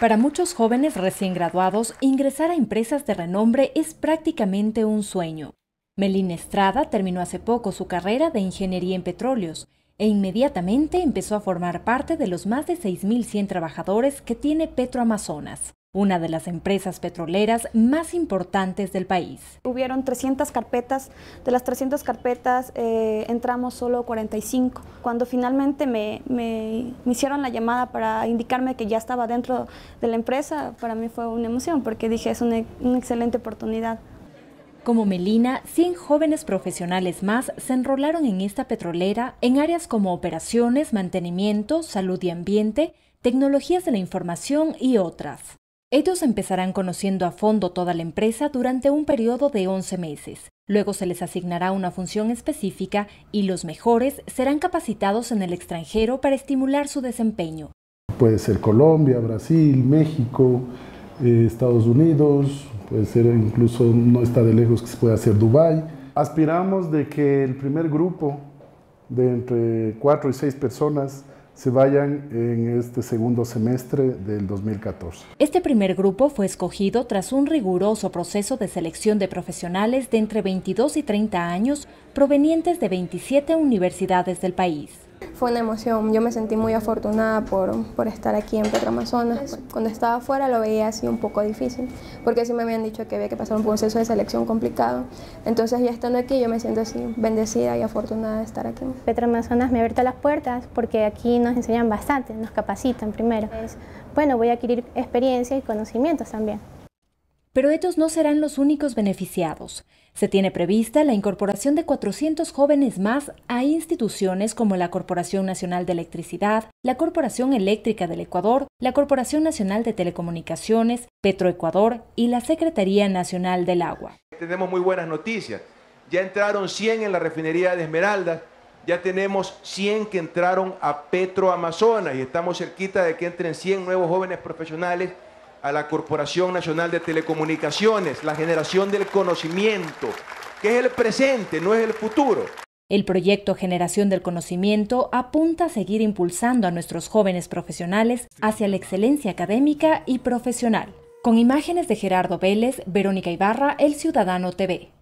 Para muchos jóvenes recién graduados, ingresar a empresas de renombre es prácticamente un sueño. Melina Estrada terminó hace poco su carrera de ingeniería en petróleos e inmediatamente empezó a formar parte de los más de 6.100 trabajadores que tiene Amazonas una de las empresas petroleras más importantes del país. Hubieron 300 carpetas, de las 300 carpetas eh, entramos solo 45. Cuando finalmente me, hicieron la llamada para indicarme que ya estaba dentro de la empresa, para mí fue una emoción porque dije es una, una excelente oportunidad. Como Melina, 100 jóvenes profesionales más se enrolaron en esta petrolera en áreas como operaciones, mantenimiento, salud y ambiente, tecnologías de la información y otras. Ellos empezarán conociendo a fondo toda la empresa durante un periodo de 11 meses. Luego se les asignará una función específica y los mejores serán capacitados en el extranjero para estimular su desempeño. Puede ser Colombia, Brasil, México, eh, Estados Unidos, puede ser incluso, no está de lejos que se pueda hacer Dubái. Aspiramos de que el primer grupo de entre 4 y 6 personas se vayan en este segundo semestre del 2014. Este primer grupo fue escogido tras un riguroso proceso de selección de profesionales de entre 22 y 30 años provenientes de 27 universidades del país. Fue una emoción, yo me sentí muy afortunada por, estar aquí en Amazonas Cuando estaba afuera lo veía así un poco difícil, porque sí me habían dicho que había que pasar un proceso de selección complicado. Entonces ya estando aquí yo me siento así bendecida y afortunada de estar aquí. Amazonas me ha abierto las puertas porque aquí nos enseñan bastante, nos capacitan primero. Bueno, voy a adquirir experiencia y conocimientos también pero ellos no serán los únicos beneficiados. Se tiene prevista la incorporación de 400 jóvenes más a instituciones como la Corporación Nacional de Electricidad, la Corporación Eléctrica del Ecuador, la Corporación Nacional de Telecomunicaciones, Petroecuador y la Secretaría Nacional del Agua. Tenemos muy buenas noticias. Ya entraron 100 en la refinería de Esmeraldas, ya tenemos 100 que entraron a Petro y estamos cerquita de que entren 100 nuevos jóvenes profesionales a la Corporación Nacional de Telecomunicaciones, la generación del conocimiento, que es el presente, no es el futuro. El proyecto Generación del Conocimiento apunta a seguir impulsando a nuestros jóvenes profesionales hacia la excelencia académica y profesional. Con imágenes de Gerardo Vélez, Verónica Ibarra, El Ciudadano TV.